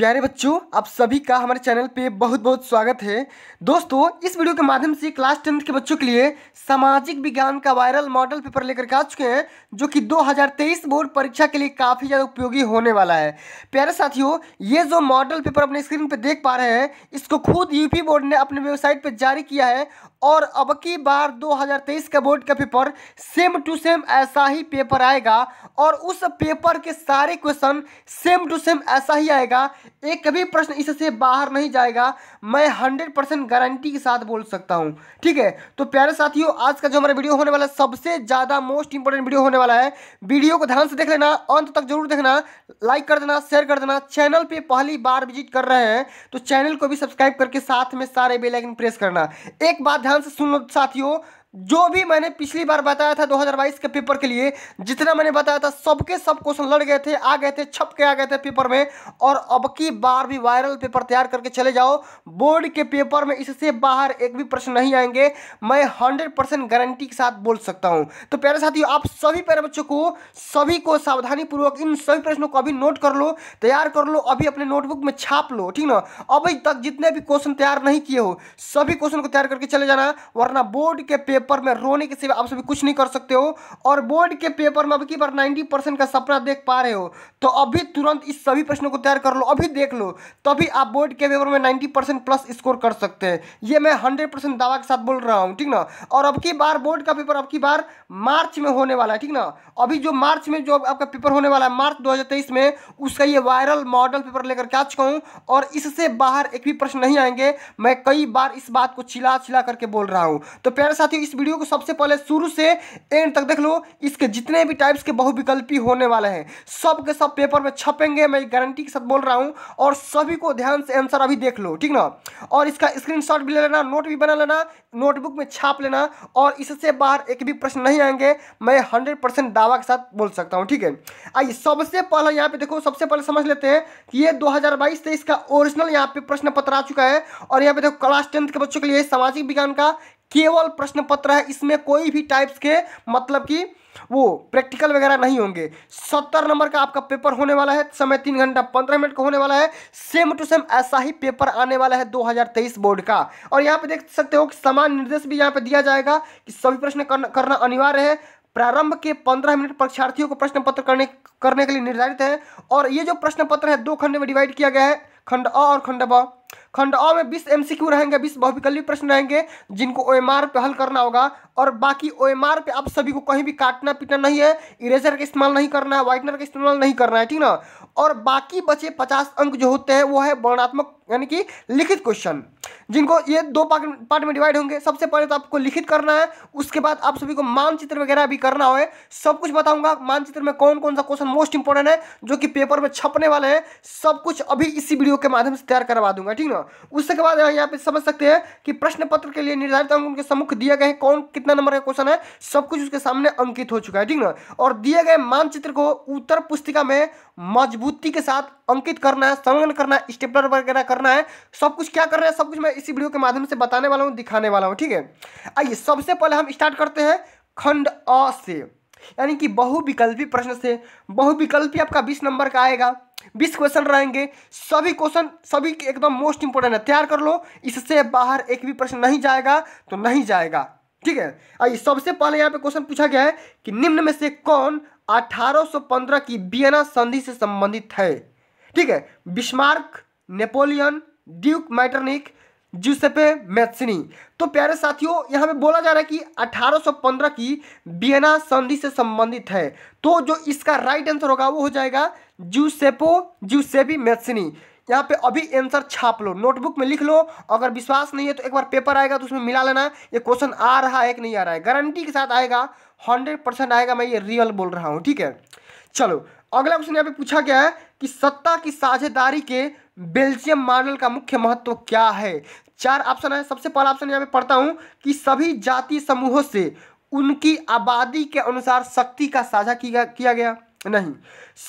प्यारे बच्चों आप सभी का हमारे चैनल पे बहुत बहुत स्वागत है दोस्तों इस वीडियो के माध्यम से क्लास टेंथ के बच्चों के लिए सामाजिक विज्ञान का वायरल मॉडल पेपर लेकर के आ चुके हैं जो कि 2023 बोर्ड परीक्षा के लिए काफ़ी ज़्यादा उपयोगी होने वाला है प्यारे साथियों ये जो मॉडल पेपर अपने स्क्रीन पर देख पा रहे हैं इसको खुद यूपी बोर्ड ने अपने वेबसाइट पर जारी किया है और अब की बार 2023 का बोर्ड का पेपर सेम टू सेम ऐसा ही पेपर आएगा और उस पेपर के सारे क्वेश्चन सेम टू सेम ऐसा ही आएगा एक भी प्रश्न इससे बाहर नहीं जाएगा मैं 100 परसेंट गारंटी के साथ बोल सकता हूं ठीक है तो प्यारे साथियों आज का जो हमारा वीडियो होने वाला है सबसे ज़्यादा मोस्ट इंपॉर्टेंट वीडियो होने वाला है वीडियो को ध्यान से देख लेना अंत तक जरूर देखना लाइक कर देना शेयर कर देना चैनल पर पहली बार विजिट कर रहे हैं तो चैनल को भी सब्सक्राइब करके साथ में सारे बेलाइकन प्रेस करना एक बात सिद्धान्त सुनोद साथी हो जो भी मैंने पिछली बार बताया था 2022 के पेपर के लिए जितना मैंने बताया था सबके सब क्वेश्चन लड़ गए थे आ गए थे छप के आ गए थे पेपर में और अब की बार भी वायरल पेपर तैयार करके चले जाओ बोर्ड के पेपर में इससे बाहर एक भी प्रश्न नहीं आएंगे मैं 100 परसेंट गारंटी के साथ बोल सकता हूं तो प्यारे साथियों आप सभी प्यारे बच्चों को सभी को सावधानीपूर्वक इन सभी प्रश्नों को अभी नोट कर लो तैयार कर लो अभी अपने नोटबुक में छाप लो ठीक ना अभी तक जितने भी क्वेश्चन तैयार नहीं किए हो सभी क्वेश्चन को तैयार करके चले जाना वरना बोर्ड के पेपर पेपर में रोने के सिवा आप सभी कुछ नहीं कर सकते हो और बोर्ड के पेपर में अब की बार नाइन्टी परसेंट का सपना देख पा रहे हो तो अभी तुरंत इस सभी प्रश्नों को तैयार कर लो अभी देख लो तभी आप बोर्ड के पेपर में नाइन्टी परसेंट प्लस स्कोर कर सकते हैं ये मैं हंड्रेड परसेंट दावा के साथ बोल रहा हूँ ठीक ना और अब की बार बोर्ड का पेपर अब की बार मार्च में होने वाला है ठीक ना अभी जो मार्च में जो आपका पेपर होने वाला है मार्च दो में उसका ये वायरल मॉडल पेपर लेकर क्या चुका हूँ और इससे बाहर एक भी प्रश्न नहीं आएंगे मैं कई बार इस बात को छिला छिला करके बोल रहा हूँ तो प्यारे साथियों इस वीडियो को सबसे पहले शुरू से एंड तक देख लो इसके जितने भी टाइप्स के बहुविकल्पी होने वाले हैं सब के सब पेपर में छपेंगे मैं गारंटी के साथ बोल रहा हूँ और सभी को ध्यान से आंसर अभी देख लो ठीक ना और इसका स्क्रीन भी ले लेना नोट भी बना लेना नोटबुक में छाप लेना और इससे बाहर एक भी प्रश्न नहीं आएंगे मैं हंड्रेड दावा के साथ बोल सकता हूँ ठीक है आइए सबसे पहले यहाँ पे देखो सबसे पहले समझ लेते हैं कि ये दो हज़ार का ओरिजिनल यहाँ पे प्रश्न पत्र आ चुका है और यहाँ पे देखो क्लास टेंथ के बच्चों के लिए सामाजिक विज्ञान का केवल प्रश्न पत्र है इसमें कोई भी टाइप्स के मतलब कि वो प्रैक्टिकल वगैरह नहीं होंगे सत्तर नंबर का आपका पेपर होने वाला है समय तीन घंटा पंद्रह मिनट का होने वाला है सेम टू सेम ऐसा ही पेपर आने वाला है 2023 बोर्ड का और यहाँ पे देख सकते हो कि समान निर्देश भी यहाँ पे दिया जाएगा कि सभी प्रश्न करना अनिवार्य है प्रारंभ के पंद्रह मिनट परीक्षार्थियों को प्रश्न पत्र करने करने के लिए निर्धारित है और ये जो प्रश्न पत्र है दो खंड में डिवाइड किया गया है खंड अ और खंड ब खंड अ में बीस एम रहेंगे बीस बहुविकल्पी प्रश्न रहेंगे जिनको ओ पे हल करना होगा और बाकी ओ पे आप सभी को कहीं भी काटना पीटना नहीं है इरेजर का इस्तेमाल नहीं करना है व्हाइटनर का इस्तेमाल नहीं करना है ठीक ना और बाकी बचे पचास अंक जो होते हैं वो है वर्णात्मक यानी कि लिखित क्वेश्चन जिनको ये दो पार्ट में डिवाइड होंगे सबसे पहले तो आपको लिखित करना है उसके बाद आप सभी को मानचित्र वगैरह भी करना हो सब कुछ बताऊंगा मानचित्र में कौन कौन सा क्वेश्चन मोस्ट इंपॉर्टेंट है जो कि पेपर में छपने वाले हैं सब कुछ अभी इसी वीडियो के माध्यम से तैयार करवा दूंगा ठीक ना करना उसके बाद यहाँ पे समझ सकते हैं कि प्रश्न पत्र के लिए निर्धारित अंक उनके सम्मुख दिया गया है कौन कितना नंबर का क्वेश्चन है सब कुछ उसके सामने अंकित हो चुका है ठीक ना और दिए गए मानचित्र को उत्तर पुस्तिका में मजबूती के साथ अंकित करना है संलग्न करना है स्टेपलर वगैरह करना है सब कुछ क्या करना है सब कुछ मैं इसी वीडियो के माध्यम से बताने वाला हूँ दिखाने वाला हूँ ठीक है आइए सबसे पहले हम स्टार्ट करते हैं खंड अ से यानी कि बहुविकल्पी प्रश्न से बहुविकल्पी आपका बीस नंबर का आएगा बीस क्वेश्चन रहेंगे सभी क्वेश्चन सभी एकदम मोस्ट इंपोर्टेंट है तैयार कर लो इससे बाहर एक भी प्रश्न नहीं जाएगा तो नहीं जाएगा ठीक है आइए सबसे पहले यहाँ पे क्वेश्चन पूछा गया है कि निम्न में से कौन 1815 की बियना संधि से संबंधित है ठीक है Bismarck Napoleon duke Metternich Giuseppe Mazzini तो प्यारे साथियों यहाँ पे बोला जा रहा है कि 1815 की बियना संधि से संबंधित है तो जो इसका राइट आंसर होगा वो हो जाएगा जूसेपो जूसेबी मैथसनी यहाँ पे अभी आंसर छाप लो नोटबुक में लिख लो अगर विश्वास नहीं है तो एक बार पेपर आएगा तो उसमें मिला लेना ये क्वेश्चन आ रहा है कि नहीं आ रहा है गारंटी के साथ आएगा हंड्रेड परसेंट आएगा मैं ये रियल बोल रहा हूँ ठीक है चलो अगला क्वेश्चन यहाँ पे पूछा गया है कि सत्ता की साझेदारी के बेल्जियम मॉडल का मुख्य महत्व क्या है चार ऑप्शन है सबसे पहला ऑप्शन यहाँ पे पढ़ता हूँ कि सभी जाति समूहों से उनकी आबादी के अनुसार शक्ति का साझा किया गया नहीं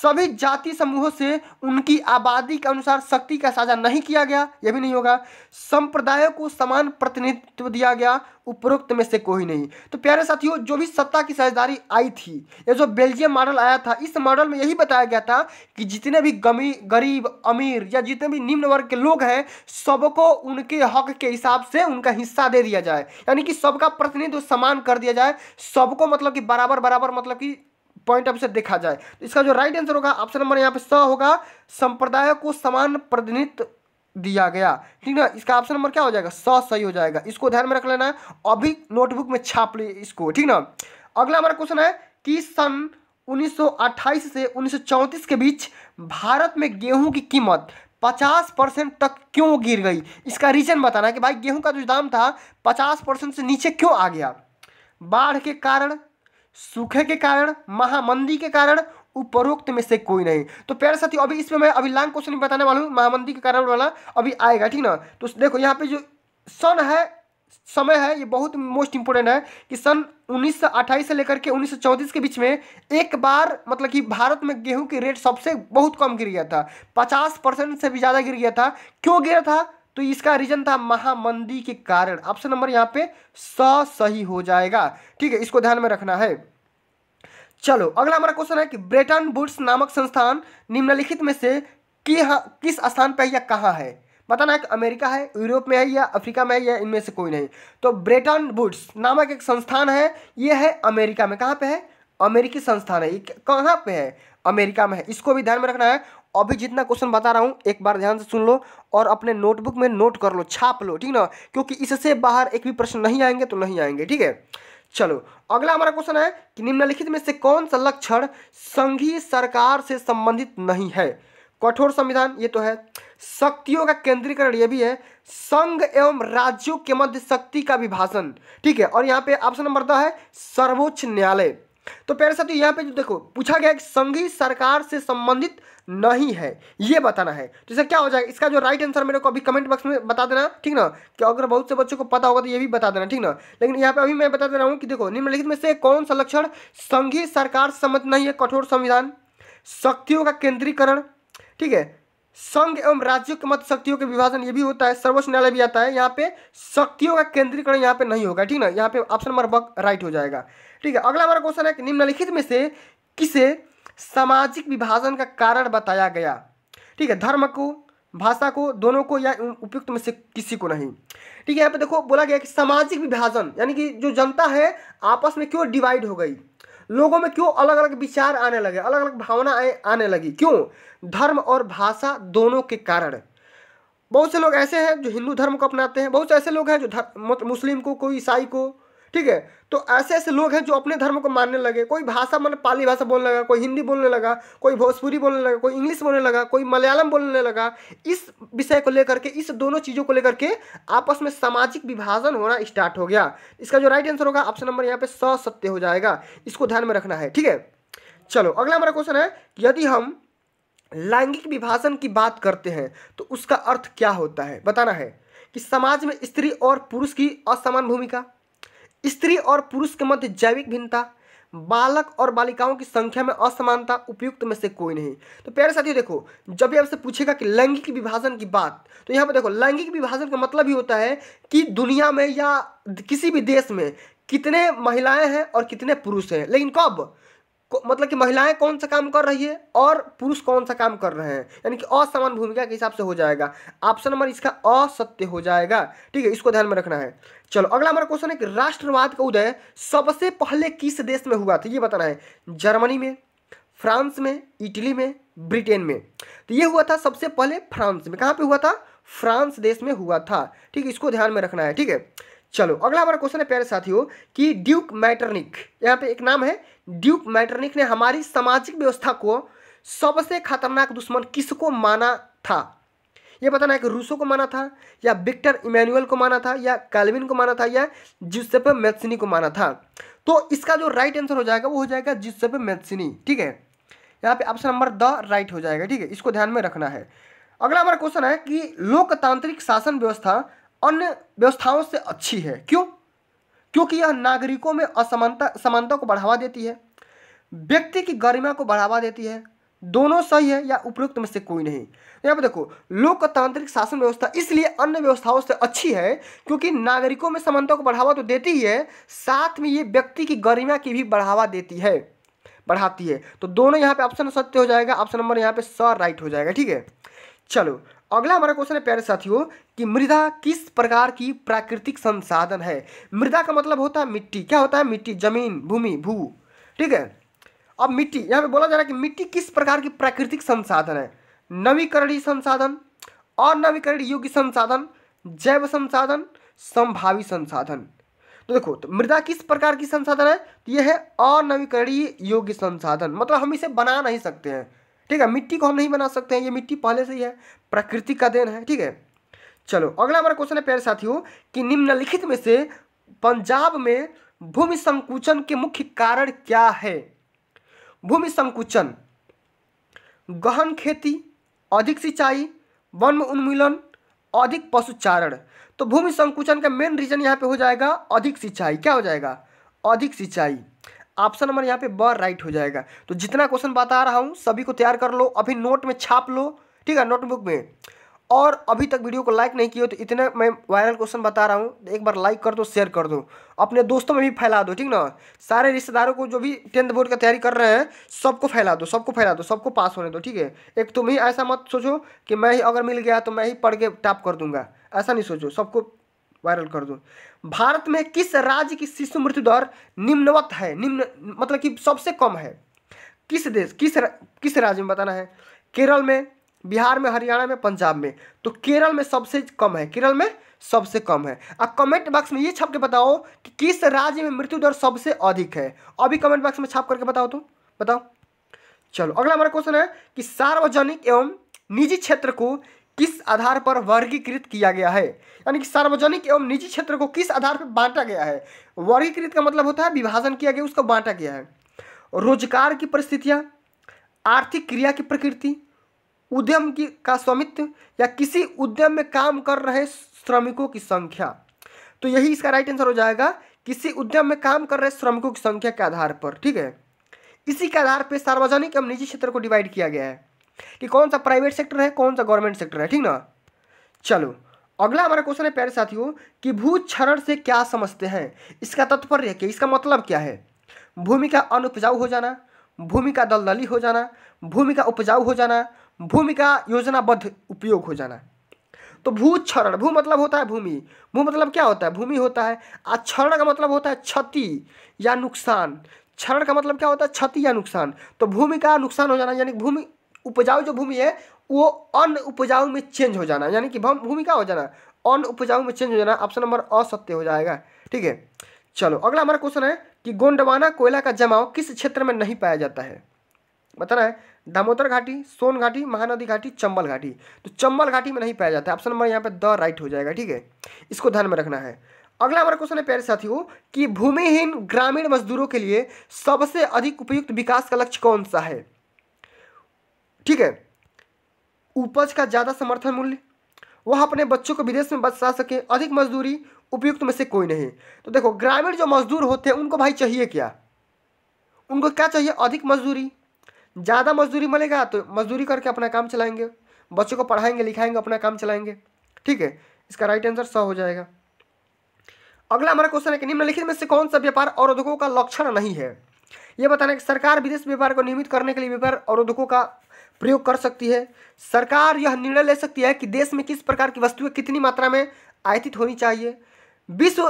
सभी जाति समूहों से उनकी आबादी के अनुसार शक्ति का साझा नहीं किया गया यह भी नहीं होगा संप्रदायों को समान प्रतिनिधित्व दिया गया उपरोक्त में से कोई नहीं तो प्यारे साथियों जो भी सत्ता की साझेदारी आई थी या जो बेल्जियम मॉडल आया था इस मॉडल में यही बताया गया था कि जितने भी गमी गरीब अमीर या जितने भी निम्न वर्ग के लोग हैं सबको उनके हक के हिसाब से उनका हिस्सा दे दिया जाए यानी कि सबका प्रतिनिधित्व समान कर दिया जाए सबको मतलब कि बराबर बराबर मतलब कि पॉइंट ऑफ से देखा जाए तो इसका जो राइट आंसर होगा ऑप्शन नंबर यहाँ पे स होगा संप्रदाय को समान प्रतिनिधित्व दिया गया ठीक ना इसका ऑप्शन नंबर क्या हो जाएगा स सही हो जाएगा इसको ध्यान में रख लेना है अभी नोटबुक में छाप ले इसको ठीक ना अगला हमारा क्वेश्चन है कि सन 1928 से 1934 के बीच भारत में गेहूं की कीमत 50 परसेंट तक क्यों गिर गई इसका रीज़न बताना है कि भाई गेहूं का जो दाम था 50 परसेंट से नीचे क्यों आ गया बाढ़ के कारण सूखे के कारण महामंदी के कारण उपरोक्त में से कोई नहीं तो प्यारे साथी अभी इसमें मैं अभी लॉन्ग क्वेश्चन बताने वाला हूँ महामंदी के कारण वाला अभी आएगा ठीक ना तो देखो यहाँ पे जो सन है समय है ये बहुत मोस्ट इंपोर्टेंट है कि सन 1928 से लेकर के 1934 के बीच में एक बार मतलब कि भारत में गेहूं की रेट सबसे बहुत कम गिर गया था 50 परसेंट से भी ज़्यादा गिर गया था क्यों गिरा था तो इसका रीजन था महामंदी के कारण ऑप्शन नंबर यहाँ पे स सही हो जाएगा ठीक है इसको ध्यान में रखना है चलो अगला हमारा क्वेश्चन है कि ब्रेटन बुड्स नामक संस्थान निम्नलिखित में से कि किस स्थान पर या कहाँ है बताना है कि अमेरिका है यूरोप में है या अफ्रीका में है या इनमें से कोई नहीं तो ब्रेटन बुड्स नामक एक संस्थान है ये है अमेरिका में कहाँ पे है अमेरिकी संस्थान है ये कहाँ पे है अमेरिका में है इसको भी ध्यान में रखना है अभी जितना क्वेश्चन बता रहा हूँ एक बार ध्यान से सुन लो और अपने नोटबुक में नोट कर लो छाप लो ठीक ना क्योंकि इससे बाहर एक भी प्रश्न नहीं आएंगे तो नहीं आएंगे ठीक है चलो अगला हमारा क्वेश्चन है कि निम्नलिखित में से कौन सा लक्षण संघीय सरकार से संबंधित नहीं है कठोर संविधान ये तो है शक्तियों का केंद्रीकरण ये भी है संघ एवं राज्यों के मध्य शक्ति का विभाजन ठीक है और यहाँ पे ऑप्शन नंबर द है सर्वोच्च न्यायालय तो प्यारे साथियों यहाँ पे जो देखो पूछा गया कि संघी सरकार से संबंधित नहीं है ये बताना है तो इसका क्या हो जाएगा इसका जो राइट आंसर मेरे को अभी कमेंट बॉक्स में बता देना ठीक ना कि अगर बहुत से बच्चों को पता होगा तो ये भी बता देना ठीक ना लेकिन यहाँ पे अभी मैं बता दे रहा हूँ कि देखो निम्नलिखित में से कौन सा लक्षण संघीय सरकार से संबंधित नहीं है कठोर संविधान शक्तियों का केंद्रीकरण ठीक है संघ एवं राज्यों के मत शक्तियों के विभाजन ये भी होता है सर्वोच्च न्यायालय भी आता है यहाँ पे शक्तियों का केंद्रीकरण यहाँ पे नहीं होगा ठीक ना यहाँ पे ऑप्शन नंबर राइट हो जाएगा ठीक है अगला हमारा क्वेश्चन है कि निम्नलिखित में से किसे सामाजिक विभाजन का कारण बताया गया ठीक है धर्म को भाषा को दोनों को या उपयुक्त में से किसी को नहीं ठीक है यहाँ पे देखो बोला गया कि सामाजिक विभाजन यानी कि जो जनता है आपस में क्यों डिवाइड हो गई लोगों में क्यों अलग अलग विचार आने लगे अलग अलग भावनाएं आने लगी क्यों धर्म और भाषा दोनों के कारण बहुत से लोग ऐसे हैं जो हिंदू धर्म को अपनाते हैं बहुत से ऐसे लोग हैं जो मुस्लिम को कोई ईसाई को ठीक है तो ऐसे ऐसे लोग हैं जो अपने धर्म को मानने लगे कोई भाषा मतलब पाली भाषा बोलने लगा कोई हिंदी बोलने लगा कोई भोजपुरी बोलने लगा कोई इंग्लिश बोलने लगा कोई मलयालम बोलने लगा इस विषय को लेकर के इस दोनों चीज़ों को लेकर के आपस में सामाजिक विभाजन होना स्टार्ट हो गया इसका जो राइट आंसर होगा ऑप्शन नंबर यहाँ पे सौ सत्य हो जाएगा इसको ध्यान में रखना है ठीक है चलो अगला हमारा क्वेश्चन है यदि हम लैंगिक विभाजन की बात करते हैं तो उसका अर्थ क्या होता है बताना है कि समाज में स्त्री और पुरुष की असमान भूमिका स्त्री और पुरुष के मध्य जैविक भिन्नता बालक और बालिकाओं की संख्या में असमानता उपयुक्त में से कोई नहीं तो प्यारे साथियों देखो जब भी आपसे पूछेगा कि लैंगिक विभाजन की बात तो यहाँ पर देखो लैंगिक विभाजन का मतलब ही होता है कि दुनिया में या किसी भी देश में कितने महिलाएं हैं और कितने पुरुष हैं लेकिन कब मतलब कि महिलाएं कौन सा काम कर रही है और पुरुष कौन सा काम कर रहे हैं यानी कि असमान भूमिका के हिसाब से हो जाएगा ऑप्शन नंबर इसका असत्य हो जाएगा ठीक है इसको ध्यान में रखना है चलो अगला हमारा क्वेश्चन है कि राष्ट्रवाद का उदय सबसे पहले किस देश में हुआ था ये बताना है जर्मनी में फ्रांस में इटली में ब्रिटेन में तो ये हुआ था सबसे पहले फ्रांस में कहाँ पर हुआ था फ्रांस देश में हुआ था ठीक है इसको ध्यान में रखना है ठीक है चलो अगला हमारा क्वेश्चन है प्यारे साथियों कि ड्यूक मैटरनिक यहाँ पे एक नाम है ड्यूक मैटरनिक ने हमारी सामाजिक व्यवस्था को सबसे खतरनाक दुश्मन किसको माना था ये बताना है कि रूसो को माना था या विक्टर इमैनुअल को माना था या कैलविन को माना था या जिसपे मैथसिनी को माना था तो इसका जो राइट आंसर हो जाएगा वो हो जाएगा जिसपे मैथसिनी ठीक है यहाँ पे ऑप्शन नंबर द राइट हो जाएगा ठीक है इसको ध्यान में रखना है अगला हमारा क्वेश्चन है कि लोकतांत्रिक शासन व्यवस्था अन्य व्यवस्थाओं से अच्छी है क्यों क्योंकि यह नागरिकों में असमानता समानता को बढ़ावा देती है व्यक्ति की गरिमा को बढ़ावा देती है दोनों सही है या उपयुक्त में से कोई नहीं यहाँ पर देखो लोकतांत्रिक शासन व्यवस्था इसलिए अन्य व्यवस्थाओं से अच्छी है क्योंकि नागरिकों में समानता को बढ़ावा तो देती ही है साथ में ये व्यक्ति की गरिमा की भी बढ़ावा देती है बढ़ाती है तो दोनों यहाँ पे ऑप्शन सत्य हो जाएगा ऑप्शन नंबर यहाँ पे स राइट हो जाएगा ठीक है चलो अगला हमारा क्वेश्चन है प्यारे साथियों कि मृदा किस प्रकार की प्राकृतिक संसाधन है मृदा का मतलब होता है मिट्टी क्या होता है मिट्टी जमीन भूमि भू ठीक है अब मिट्टी यहाँ पे बोला जा रहा है कि मिट्टी किस प्रकार की प्राकृतिक संसाधन है नवीकरणीय संसाधन अनवीकरणीय योग्य संसाधन जैव संसाधन संभावी संसाधन तो देखो तो मृदा किस प्रकार की संसाधन है तो यह है अनवीकरणीय योग्य संसाधन मतलब हम इसे बना नहीं सकते हैं ठीक है मिट्टी को हम नहीं बना सकते हैं ये मिट्टी पहले से ही है प्रकृति का देन है ठीक है चलो अगला हमारा क्वेश्चन है प्यारे साथियों कि निम्नलिखित में से पंजाब में भूमि संकुचन के मुख्य कारण क्या है भूमि संकुचन गहन खेती अधिक सिंचाई वन उन्मूलन अधिक पशुचारण तो भूमि संकुचन का मेन रीजन यहाँ पे हो जाएगा अधिक सिंचाई क्या हो जाएगा अधिक सिंचाई ऑप्शन नंबर यहाँ पे ब राइट हो जाएगा तो जितना क्वेश्चन बता रहा हूँ सभी को तैयार कर लो अभी नोट में छाप लो ठीक है नोटबुक में और अभी तक वीडियो को लाइक नहीं किया तो इतने मैं वायरल क्वेश्चन बता रहा हूँ एक बार लाइक कर दो शेयर कर दो अपने दोस्तों में भी फैला दो ठीक ना सारे रिश्तेदारों को जो भी टेंथ बोर्ड का तैयारी कर रहे हैं सबको फैला दो सबको फैला दो सबको पास होने दो ठीक है एक तुम ही ऐसा मत सोचो कि मैं ही अगर मिल गया तो मैं ही पढ़ के टाप कर दूंगा ऐसा नहीं सोचो सबको वायरल कर दो भारत में किस राज्य की शिशु मृत्यु दर निम्नवत है निम्न मतलब कि सबसे कम है किस देश किस र, किस राज्य में बताना है केरल में बिहार में हरियाणा में पंजाब में तो केरल में सबसे कम है केरल में सबसे कम है अब कमेंट बॉक्स में ये छाप के बताओ कि किस राज्य में मृत्यु दर सबसे अधिक है अभी कमेंट बॉक्स में छाप करके बताओ तुम बताओ चलो अगला हमारा क्वेश्चन है कि सार्वजनिक एवं निजी क्षेत्र को किस आधार पर वर्गीकृत किया गया है यानी कि सार्वजनिक एवं निजी क्षेत्र को किस आधार पर बांटा गया है वर्गीकृत का मतलब होता है विभाजन किया गया उसको बांटा गया है रोजगार की परिस्थितियाँ आर्थिक क्रिया की प्रकृति उद्यम की का स्वामित्व या किसी उद्यम में काम कर रहे श्रमिकों की संख्या तो यही इसका राइट आंसर हो जाएगा किसी उद्यम में काम कर रहे श्रमिकों की संख्या के आधार पर ठीक है इसी के आधार पर सार्वजनिक एवं निजी क्षेत्र को डिवाइड किया गया है कि कौन सा प्राइवेट सेक्टर है कौन सा गवर्नमेंट सेक्टर है ठीक ना चलो अगला हमारा क्वेश्चन है प्यारे साथियों कि भू क्षरण से क्या समझते हैं इसका तत्पर्य क्या इसका मतलब क्या है भूमि का अनुपजाऊ हो जाना भूमि का दलदली हो जाना भूमि का उपजाऊ हो जाना भूमि का योजनाबद्ध उपयोग हो जाना तो भू क्षरण भू मतलब होता है भूमि भू मतलब क्या होता है भूमि होता है क्षरण का मतलब होता है क्षति या नुकसान क्षरण का मतलब क्या होता है क्षति या नुकसान तो भूमि का नुकसान हो जाना यानी भूमि उपजाऊ जो भूमि है वो अन उपजाऊ में चेंज हो जाना यानी कि भूमि क्या हो जाना अन उपजाऊ में चेंज हो जाना ऑप्शन नंबर असत्य हो जाएगा ठीक है चलो अगला हमारा क्वेश्चन है कि गोंडवाना कोयला का जमाव किस क्षेत्र में नहीं पाया जाता है बताना है दामोदर घाटी सोन घाटी महानदी घाटी चंबल घाटी तो चंबल घाटी में नहीं पाया जाता है ऑप्शन नंबर यहाँ पे द राइट हो जाएगा ठीक है इसको ध्यान में रखना है अगला हमारा क्वेश्चन है प्यारे साथियों कि भूमिहीन ग्रामीण मजदूरों के लिए सबसे अधिक उपयुक्त विकास का लक्ष्य कौन सा है ठीक है उपज का ज़्यादा समर्थन मूल्य वह अपने बच्चों को विदेश में बचा सके अधिक मजदूरी उपयुक्त में से कोई नहीं तो देखो ग्रामीण जो मजदूर होते हैं उनको भाई चाहिए क्या उनको क्या चाहिए अधिक मजदूरी ज़्यादा मजदूरी मिलेगा तो मजदूरी करके अपना काम चलाएंगे बच्चों को पढ़ाएंगे लिखाएंगे अपना काम चलाएंगे ठीक है इसका राइट आंसर सौ हो जाएगा अगला हमारा क्वेश्चन है कि निम्नलिखित में से कौन सा व्यापार और उद्योगों का लक्षण नहीं है यह बताना कि सरकार विदेश व्यापार को नियमित करने के लिए व्यापार और उद्योगों का प्रयोग कर सकती है सरकार यह निर्णय ले सकती है कि देश में किस प्रकार की वस्तुएं कितनी मात्रा में आयतित होनी चाहिए विश्व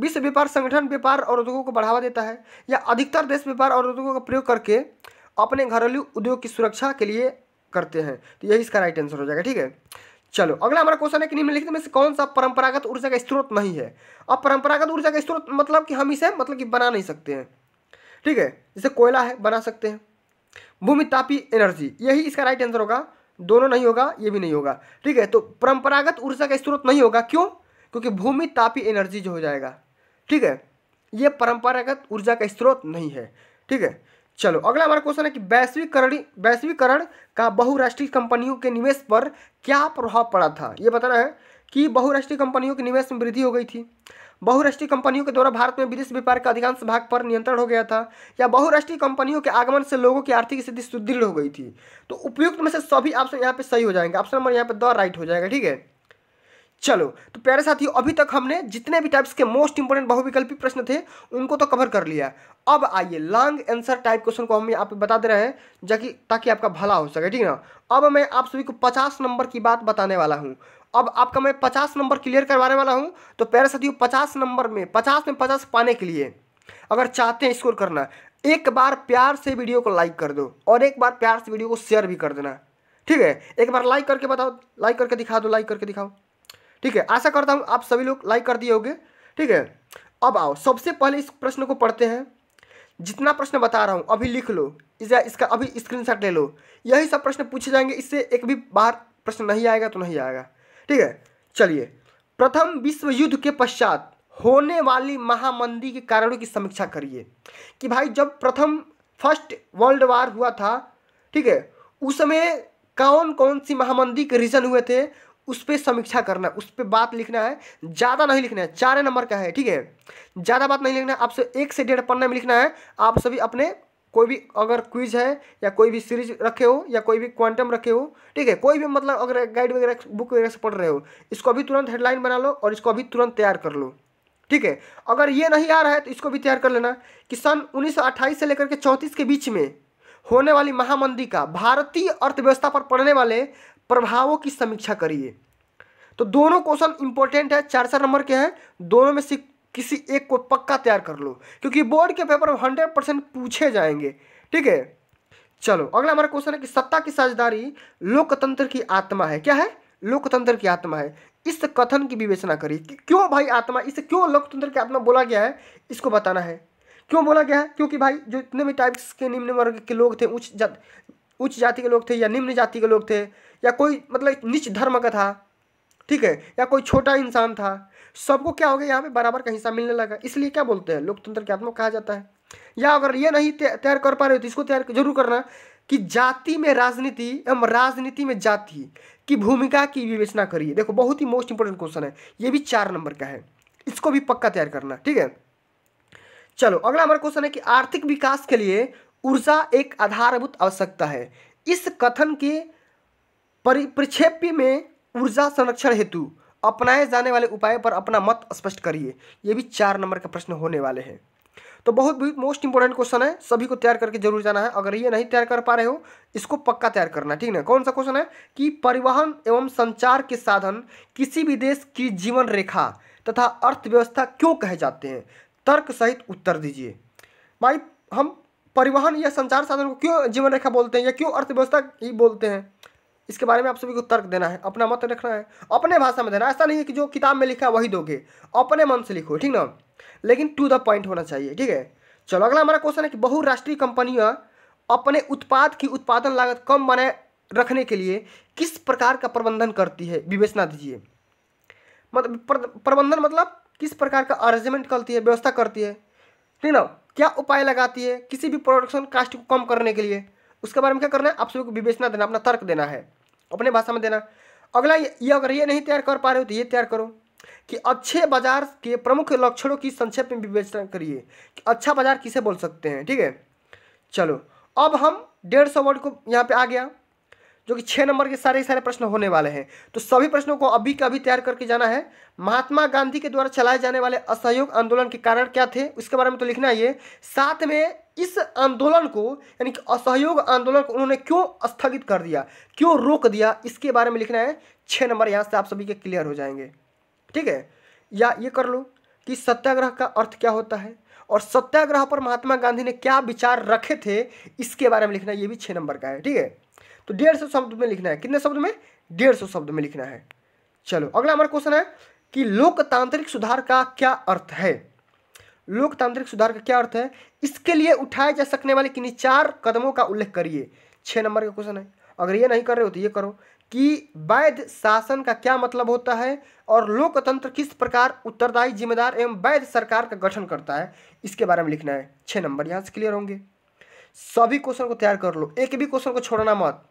विश्व व्यापार संगठन व्यापार और उद्योगों को बढ़ावा देता है या अधिकतर देश व्यापार और उद्योगों का प्रयोग करके अपने घरेलू उद्योग की सुरक्षा के लिए करते हैं तो यही इसका राइट आंसर हो जाएगा ठीक है चलो अगला हमारा क्वेश्चन है कि निम्नलिखित में से कौन सा परंपरागत ऊर्जा का स्रोत नहीं है अब परंपरागत ऊर्जा का स्रोत मतलब कि हम इसे मतलब कि बना नहीं सकते हैं ठीक है जैसे कोयला है बना सकते हैं भूमि तापी एनर्जी यही इसका राइट आंसर होगा दोनों नहीं होगा ये भी नहीं होगा ठीक है तो परंपरागत ऊर्जा का स्रोत नहीं होगा क्यों क्योंकि भूमि तापी एनर्जी जो हो जाएगा ठीक है ये परंपरागत ऊर्जा का स्रोत नहीं है ठीक है चलो अगला हमारा क्वेश्चन है कि वैश्वीकरण वैश्वीकरण का बहुराष्ट्रीय कंपनियों के निवेश पर क्या प्रभाव पड़ा था ये बताना है कि बहुराष्ट्रीय कंपनियों के निवेश में वृद्धि हो गई थी बहुराष्ट्रीय कंपनियों के द्वारा भारत में विदेश व्यापार का अधिकांश भाग पर नियंत्रण हो गया था या बहुराष्ट्रीय कंपनियों के आगमन से लोगों की आर्थिक स्थिति सुदृढ़ हो गई थी तो उपयुक्त में से सभी ऑप्शन यहाँ पे सही हो जाएंगे ऑप्शन नंबर यहाँ पे द राइट हो जाएगा ठीक है चलो तो प्यारे साथियों अभी तक हमने जितने भी टाइप्स के मोस्ट इंपोर्टेंट बहुविकल्पी प्रश्न थे उनको तो कवर कर लिया अब आइए लॉन्ग आंसर टाइप क्वेश्चन को हम यहाँ पे बता दे रहे हैं जाकि ताकि आपका भला हो सके ठीक है ना अब मैं आप सभी को पचास नंबर की बात बताने वाला हूँ अब आपका मैं पचास नंबर क्लियर करवाने वाला हूँ तो प्यारे साथियों पचास नंबर में पचास में पचास पाने के लिए अगर चाहते हैं स्कोर करना एक बार प्यार से वीडियो को लाइक कर दो और एक बार प्यार से वीडियो को शेयर भी कर देना ठीक है एक बार लाइक करके बताओ लाइक करके दिखा दो लाइक करके दिखाओ ठीक है आशा करता हूँ आप सभी लोग लाइक कर दिए होंगे ठीक है अब आओ सबसे पहले इस प्रश्न को पढ़ते हैं जितना प्रश्न बता रहा हूँ अभी लिख लो या इसका अभी स्क्रीनशॉट ले लो यही सब प्रश्न पूछे जाएंगे इससे एक भी बाहर प्रश्न नहीं आएगा तो नहीं आएगा ठीक है चलिए प्रथम विश्व युद्ध के पश्चात होने वाली महामंदी के कारणों की समीक्षा करिए कि भाई जब प्रथम फर्स्ट वर्ल्ड वार हुआ था ठीक है उस समय कौन कौन सी महामंदी के रीज़न हुए थे उस पर समीक्षा करना है उस पर बात लिखना है ज़्यादा नहीं लिखना है चार नंबर का है ठीक है ज़्यादा बात नहीं लिखना है आपसे एक से डेढ़ पन्ने में लिखना है आप सभी अपने कोई भी अगर क्विज है या कोई भी सीरीज रखे हो या कोई भी क्वांटम रखे हो ठीक है कोई भी मतलब अगर गाइड वगैरह बुक वगैरह से पढ़ रहे हो इसको अभी तुरंत हेडलाइन बना लो और इसको अभी तुरंत तैयार कर लो ठीक है अगर ये नहीं आ रहा है तो इसको भी तैयार कर लेना कि सन उन्नीस से लेकर के चौंतीस के बीच में होने वाली महामंदी का भारतीय अर्थव्यवस्था पर पड़ने वाले प्रभावों की समीक्षा करिए तो दोनों क्वेश्चन इंपॉर्टेंट है चार चार नंबर के हैं दोनों में से किसी एक को पक्का तैयार कर लो क्योंकि बोर्ड के पेपर में हंड्रेड परसेंट पूछे जाएंगे ठीक है चलो अगला हमारा क्वेश्चन है कि सत्ता की साझेदारी लोकतंत्र की आत्मा है क्या है लोकतंत्र की आत्मा है इस कथन की विवेचना करिए क्यों भाई आत्मा इसे क्यों लोकतंत्र की आत्मा बोला गया है इसको बताना है क्यों बोला गया है क्योंकि भाई जो इतने भी टाइप्स के निम्न वर्ग के लोग थे उच्च उच्च जाति के लोग थे या निम्न जाति के लोग थे या कोई मतलब निच धर्म का था ठीक है या कोई छोटा इंसान था सबको क्या हो गया यहाँ पे बराबर का हिस्सा मिलने लगा इसलिए क्या बोलते हैं लोकतंत्र के आत्मा कहा जाता है या अगर ये नहीं तैयार कर पा रहे हो तो इसको तैयार जरूर करना कि जाति में राजनीति एवं राजनीति में जाति की भूमिका की विवेचना करिए देखो बहुत ही मोस्ट इंपोर्टेंट क्वेश्चन है ये भी चार नंबर का है इसको भी पक्का तैयार करना ठीक है चलो अगला हमारा क्वेश्चन है कि आर्थिक विकास के लिए ऊर्जा एक आधारभूत आवश्यकता है इस कथन के परिप्रक्षेप्य में ऊर्जा संरक्षण हेतु अपनाए जाने वाले उपाय पर अपना मत स्पष्ट करिए ये भी चार नंबर के प्रश्न होने वाले हैं तो बहुत भी मोस्ट इंपॉर्टेंट क्वेश्चन है सभी को तैयार करके जरूर जाना है अगर ये नहीं तैयार कर पा रहे हो इसको पक्का तैयार करना ठीक है कौन सा क्वेश्चन है कि परिवहन एवं संचार के साधन किसी भी देश की जीवन रेखा तथा अर्थव्यवस्था क्यों कहे जाते हैं तर्क सहित उत्तर दीजिए भाई हम परिवहन या संचार साधन को क्यों जीवन रेखा बोलते हैं या क्यों अर्थव्यवस्था ही बोलते हैं इसके बारे में आप सभी को तर्क देना है अपना मत रखना है अपने भाषा में देना ऐसा नहीं है कि जो किताब में लिखा है वही दोगे अपने मन से लिखो ठीक ना लेकिन टू द पॉइंट होना चाहिए ठीक है चलो अगला हमारा क्वेश्चन है कि बहुराष्ट्रीय कंपनियां अपने उत्पाद की उत्पादन लागत कम बनाए रखने के लिए किस प्रकार का प्रबंधन करती है विवेचना दीजिए मतलब प्रबंधन मतलब किस प्रकार का अरेंजमेंट करती है व्यवस्था करती है ठीक ना क्या उपाय लगाती है किसी भी प्रोडक्शन कास्ट को कम करने के लिए उसके बारे में क्या करना है आप सभी को विवेचना देना अपना तर्क देना है अपने भाषा में देना अगला ये अगर ये नहीं तैयार कर पा रहे हो तो ये तैयार करो कि अच्छे बाजार के प्रमुख लक्षणों की संक्षेप में विवेचना करिए कि अच्छा बाजार किसे बोल सकते हैं ठीक है चलो अब हम डेढ़ सौ वर्ड को यहाँ पे आ गया जो कि छः नंबर के सारे सारे प्रश्न होने वाले हैं तो सभी प्रश्नों को अभी का अभी तैयार करके जाना है महात्मा गांधी के द्वारा चलाए जाने वाले असहयोग आंदोलन के कारण क्या थे उसके बारे में तो लिखना है ये साथ में इस आंदोलन को यानी कि असहयोग आंदोलन को उन्होंने क्यों स्थगित कर दिया क्यों रोक दिया इसके बारे में लिखना है छः नंबर यहाँ से आप सभी के क्लियर हो जाएंगे ठीक है या ये कर लो कि सत्याग्रह का अर्थ क्या होता है और सत्याग्रह पर महात्मा गांधी ने क्या विचार रखे थे इसके बारे में लिखना ये भी छः नंबर का है ठीक है तो डेढ़ सौ शब्द में लिखना है कितने शब्द में डेढ़ सौ शब्द में लिखना है चलो अगला हमारा क्वेश्चन है कि लोकतांत्रिक सुधार का क्या अर्थ है लोकतांत्रिक सुधार का क्या अर्थ है इसके लिए उठाए जा सकने वाले किन्हीं चार कदमों का उल्लेख करिए छः नंबर का क्वेश्चन है अगर ये नहीं कर रहे हो तो ये करो कि वैध शासन का क्या मतलब होता है और लोकतंत्र किस प्रकार उत्तरदायी जिम्मेदार एवं वैध सरकार का गठन करता है इसके बारे में लिखना है छः नंबर यहाँ से क्लियर होंगे सभी क्वेश्चन को तैयार कर लो एक भी क्वेश्चन को छोड़ना मत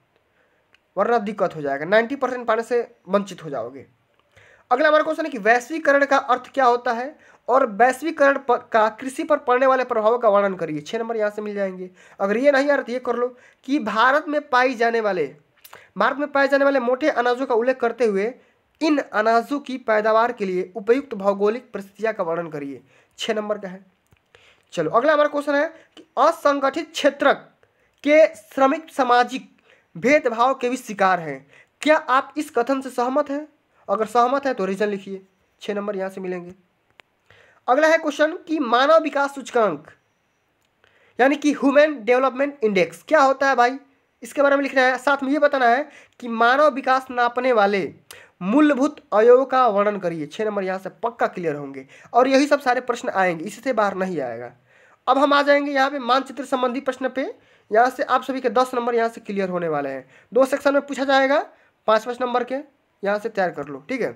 वरना दिक्कत हो जाएगा नाइन्टी परसेंट पाने से वंचित हो जाओगे अगला हमारा क्वेश्चन है कि वैश्वीकरण का अर्थ क्या होता है और वैश्वीकरण का कृषि पर पड़ने वाले प्रभावों का वर्णन करिए छः नंबर यहाँ से मिल जाएंगे अगर ये नहीं अर्थ तो ये कर लो कि भारत में पाई जाने वाले भारत में पाए जाने वाले मोटे अनाजों का उल्लेख करते हुए इन अनाजों की पैदावार के लिए उपयुक्त भौगोलिक परिस्थितियाँ का वर्णन करिए छः नंबर का है चलो अगला हमारा क्वेश्चन है कि असंगठित क्षेत्र के श्रमिक सामाजिक भेदभाव के भी शिकार हैं क्या आप इस कथन से सहमत हैं अगर सहमत है तो रीजन लिखिए छः नंबर यहाँ से मिलेंगे अगला है क्वेश्चन कि मानव विकास सूचकांक यानी कि ह्यूमन डेवलपमेंट इंडेक्स क्या होता है भाई इसके बारे में लिखना है साथ में ये बताना है कि मानव विकास नापने वाले मूलभूत अवयव का वर्णन करिए छः नंबर यहाँ से पक्का क्लियर होंगे और यही सब सारे प्रश्न आएंगे इससे बाहर नहीं आएगा अब हम आ जाएंगे यहाँ पे मानचित्र संबंधी प्रश्न पे यहाँ से आप सभी के दस नंबर यहाँ से क्लियर होने वाले हैं दो सेक्शन में पूछा जाएगा पाँच पाँच नंबर के यहाँ से तैयार कर लो ठीक है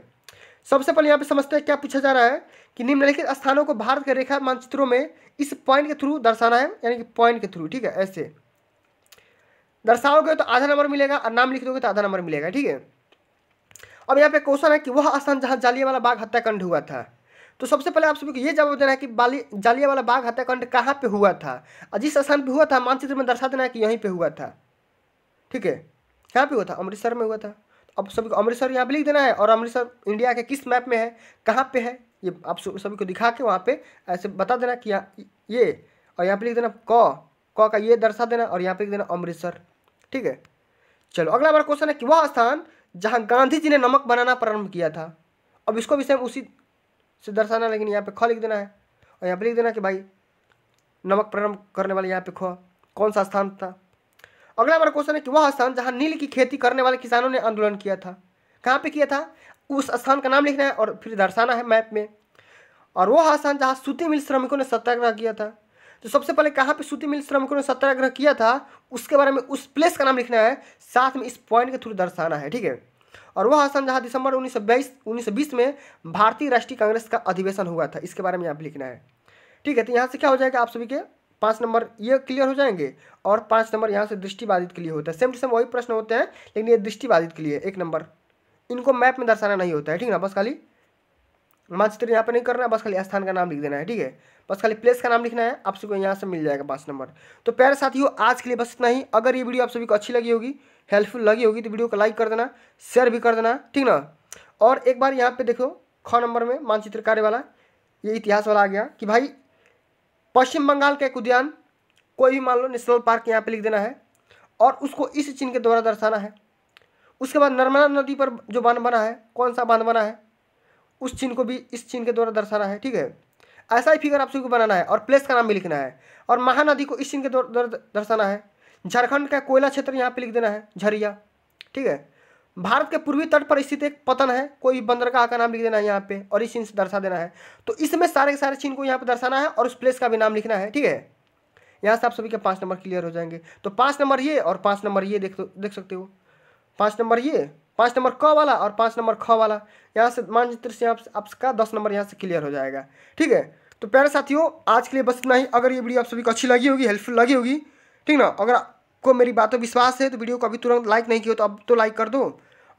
सबसे पहले यहाँ पे समझते हैं क्या पूछा जा रहा है कि निम्नलिखित स्थानों को भारत के रेखा मानचित्रों में इस पॉइंट के थ्रू दर्शाना है यानी कि पॉइंट के थ्रू ठीक है ऐसे दर्शाओगे तो आधा नंबर मिलेगा और नाम लिख दोगे तो आधा नंबर मिलेगा ठीक है अब यहाँ पे क्वेश्चन है कि वह स्थान जहाँ वाला बाघ हत्याकांड हुआ था तो सबसे पहले आप सभी को ये जवाब देना है कि बाली जालिया वाला बाघ हत्याकांड कहाँ पे हुआ था और जिस स्थान पे हुआ था मानचित्र में दर्शा देना है कि यहीं पे हुआ था ठीक है कहाँ पे हुआ था अमृतसर में हुआ था आप सभी को अमृतसर यहाँ पे लिख देना है और अमृतसर इंडिया के किस मैप में है कहाँ पे है ये आप सभी को दिखा के वहाँ पे ऐसे बता देना कि ये और यहाँ पे लिख देना क क का ये दर्शा देना और यहाँ पे लिख देना अमृतसर ठीक है चलो अगला बार क्वेश्चन है कि वह स्थान जहाँ गांधी जी ने नमक बनाना प्रारंभ किया था अब इसको भी उसी से दर्शाना लेकिन यहाँ पे ख लिख देना है और यहाँ पे लिख देना कि भाई नमक प्रारंभ करने वाले यहाँ पे ख कौन सा स्थान था अगला हमारा क्वेश्चन है कि वह स्थान जहाँ नील की खेती करने वाले किसानों ने आंदोलन किया था कहाँ पे किया था उस स्थान का नाम लिखना है और फिर दर्शाना है मैप में और वह स्थान जहाँ सूती मिल श्रमिकों ने सत्याग्रह किया था तो सबसे पहले कहाँ पे सूती मिल श्रमिकों ने सत्याग्रह किया था उसके बारे में उस प्लेस का नाम लिखना है साथ में इस पॉइंट के थ्रू दर्शाना है ठीक है और वह आसन जहाँ दिसंबर उन्नीस सौ बीस में भारतीय राष्ट्रीय कांग्रेस का अधिवेशन हुआ था इसके बारे में यहाँ पर लिखना है ठीक है तो यहाँ से क्या हो जाएगा आप सभी के पाँच नंबर ये क्लियर हो जाएंगे और पाँच नंबर यहाँ से दृष्टिबाधित के लिए होता है सेम टू सेम वही प्रश्न होते हैं लेकिन ये दृष्टिबाधित के लिए एक नंबर इनको मैप में दर्शाना नहीं होता है ठीक है ना बस खाली मानचित्र यहाँ पर नहीं करना है बस खाली स्थान का नाम लिख देना है ठीक है बस खाली प्लेस का नाम लिखना है आप सबको यहाँ से मिल जाएगा पाँच नंबर तो प्यारे साथियों आज के लिए बस इतना ही अगर ये वीडियो आप सभी को अच्छी लगी होगी हेल्पफुल लगी होगी तो वीडियो को लाइक कर देना शेयर भी कर देना ठीक ना और एक बार यहाँ पे देखो ख नंबर में मानचित्र कार्य वाला ये इतिहास वाला आ गया कि भाई पश्चिम बंगाल का एक उद्यान कोई भी मान लो नेशनल पार्क यहाँ पे लिख देना है और उसको इस चिन्ह के द्वारा दर्शाना है उसके बाद नर्मदा नदी पर जो बांध बना है कौन सा बांध बना है उस चिन्ह को भी इस चिन्ह के द्वारा दर्शाना है ठीक है ऐसा ही फिगर आप सभी को बनाना है और प्लेस का नाम भी लिखना है और महानदी को इस चिन्ह के द्वारा दर्शाना है झारखंड का कोयला क्षेत्र यहाँ पे लिख देना है झरिया ठीक है भारत के पूर्वी तट पर स्थित एक पतन है कोई बंदरगाह का नाम लिख देना है यहाँ पे और इस चिन्ह से दर्शा देना है तो इसमें सारे के सारे चिन्ह को यहाँ पे दर्शाना है और उस प्लेस का भी नाम लिखना है ठीक है यहाँ से आप सभी के पाँच नंबर क्लियर हो जाएंगे तो पाँच नंबर ये और पाँच नंबर ये देख तो, देख सकते हो पाँच नंबर ये पाँच नंबर क वाला और पाँच नंबर ख वाला यहाँ से मानचित्र से आप, आपका दस नंबर यहाँ से क्लियर हो जाएगा ठीक है तो प्यारे साथियों आज के लिए बस इतना ही अगर ये वीडियो आप सभी को अच्छी लगी होगी हेल्पफुल लगी होगी ठीक ना अगर को मेरी बात पर विश्वास है तो वीडियो को अभी तुरंत लाइक नहीं किया तो अब तो लाइक कर दो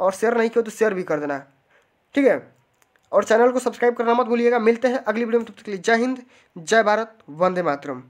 और शेयर नहीं किया तो शेयर भी कर देना ठीक है और चैनल को सब्सक्राइब करना मत भूलिएगा मिलते हैं अगली वीडियो में तब तक के लिए जय हिंद जय भारत वंदे मातरम